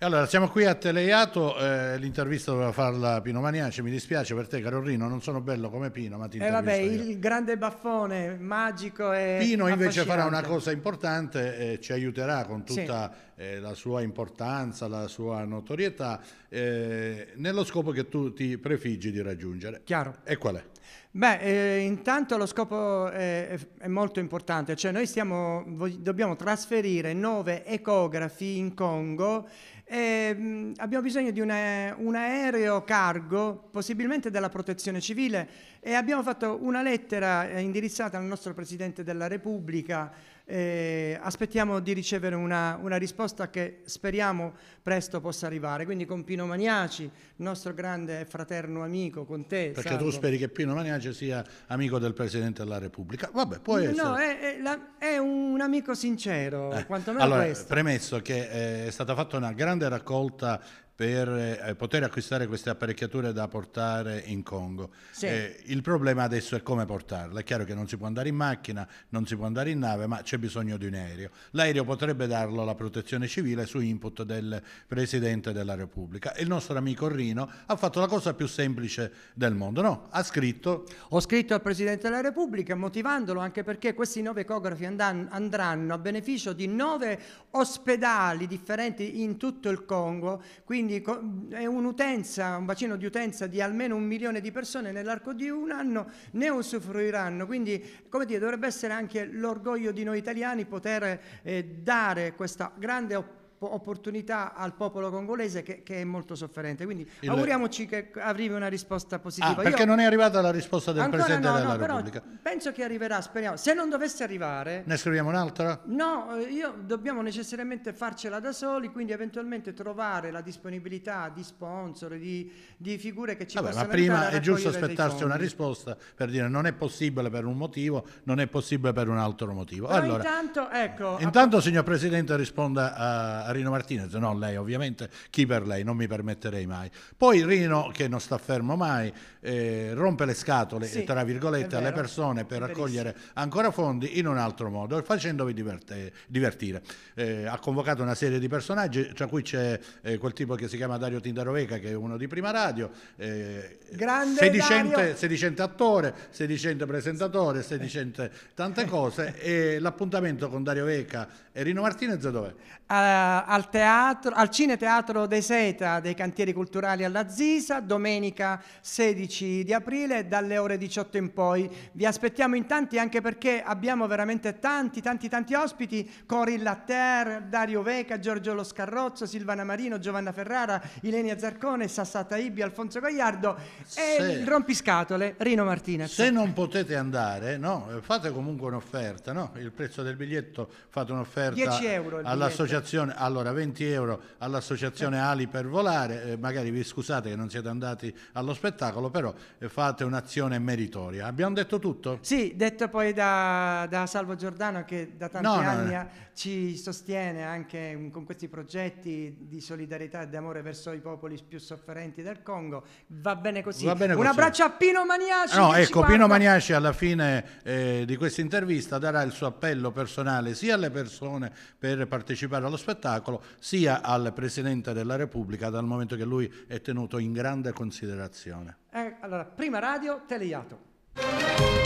Allora, siamo qui a Teleiato, eh, l'intervista doveva farla Pino Maniaci, mi dispiace per te Carolino, non sono bello come Pino, ma ti intervisto eh vabbè, io. il grande baffone, magico e Pino invece farà una cosa importante, eh, ci aiuterà con tutta sì. eh, la sua importanza, la sua notorietà, eh, nello scopo che tu ti prefiggi di raggiungere. Chiaro. E qual è? Beh, eh, intanto lo scopo eh, è, è, molto importante, cioè noi stiamo, dobbiamo trasferire nove ecografi in Congo e mh, mm, abbiamo bisogno di una, un aereo cargo, possibilmente della protezione civile e abbiamo fatto una lettera eh, indirizzata al nostro Presidente della Repubblica eh, aspettiamo di ricevere una, una, risposta che speriamo presto possa arrivare. Quindi con Pino Maniaci, nostro grande e fraterno amico, con te. Perché Sandro. tu speri che Pino Maniaci sia amico del Presidente della Repubblica. Vabbè, può essere. No, è, è, è, un amico sincero, eh. quantomeno allora, questo. Premesso che eh, è stata fatta una grande raccolta per eh, poter acquistare queste apparecchiature da portare in Congo. Sì. Eh, il problema adesso è come portarle. È chiaro che non si può andare in macchina, non si può andare in nave, ma c'è bisogno di un aereo. L'aereo potrebbe darlo alla protezione civile su input del Presidente della Repubblica. Il nostro amico Rino ha fatto la cosa più semplice del mondo, no? Ha scritto... Ho scritto al Presidente della Repubblica motivandolo anche perché questi nove ecografi andranno a beneficio di nove ospedali differenti in tutto il Congo, quindi quindi è un'utenza, un bacino di utenza di almeno un milione di persone nell'arco di un anno ne usufruiranno. Quindi, come dire, dovrebbe essere anche l'orgoglio di noi italiani poter eh, dare questa grande opportunità opportunità al popolo congolese che, che è molto sofferente. Quindi Il... auguriamoci che arrivi una risposta positiva. Ah, perché Io... non è arrivata la risposta del Ancora Presidente no, della no, Repubblica. penso che arriverà, speriamo. Se non dovesse arrivare... Ne scriviamo un'altra? No, eh, io, dobbiamo necessariamente farcela da soli, quindi eventualmente trovare la disponibilità di sponsor, di, di figure che ci Vabbè, possano Ma prima è giusto aspettarsi una risposta per dire non è possibile per un motivo, non è possibile per un altro motivo. Allora, intanto, ecco, intanto signor Presidente, risponda a Rino Martinez, no lei ovviamente, chi per lei, non mi permetterei mai. Poi Rino, che non sta fermo mai, eh, rompe le scatole, sì, tra virgolette, alle persone per raccogliere ancora fondi in un altro modo, facendovi diverte, divertire. Eh, ha convocato una serie di personaggi, tra cui c'è eh, quel tipo che si chiama Dario Tindaroveca, che è uno di Prima Radio, eh, Grande sedicente, sedicente, attore, sedicente presentatore, sedicente tante cose, e l'appuntamento con Dario Veca e Rino Martinez dov'è? Uh, al, teatro, al Cineteatro De Seta dei Cantieri Culturali alla Zisa, domenica 16 di aprile dalle ore 18 in poi. Vi aspettiamo in tanti anche perché abbiamo veramente tanti, tanti, tanti ospiti, Corin Latter, Dario Veca, Giorgio Lo Scarrozzo, Silvana Marino, Giovanna Ferrara, Ilenia Zarcone, Sassata Ibi, Alfonso Gagliardo e se, il rompiscatole Rino Martinez. Se non potete andare, no, fate comunque un'offerta, no? il prezzo del biglietto, fate un'offerta all'associazione A allora 20 euro all'associazione Ali per volare, eh, magari vi scusate che non siete andati allo spettacolo, però eh, fate un'azione meritoria. Abbiamo detto tutto? Sì, detto poi da, da Salvo Giordano che da tanti no, anni no, no. Eh, ci sostiene anche mm, con questi progetti di solidarietà e di amore verso i popoli più sofferenti del Congo. Va bene così. Va bene Un abbraccio a Pino Maniaci. No, ecco, Pino Maniaci alla fine eh, di questa intervista darà il suo appello personale sia alle persone per partecipare allo spettacolo, spettacolo sia al Presidente della Repubblica dal momento che lui è tenuto in grande considerazione. Eh, allora, prima radio, teleiato.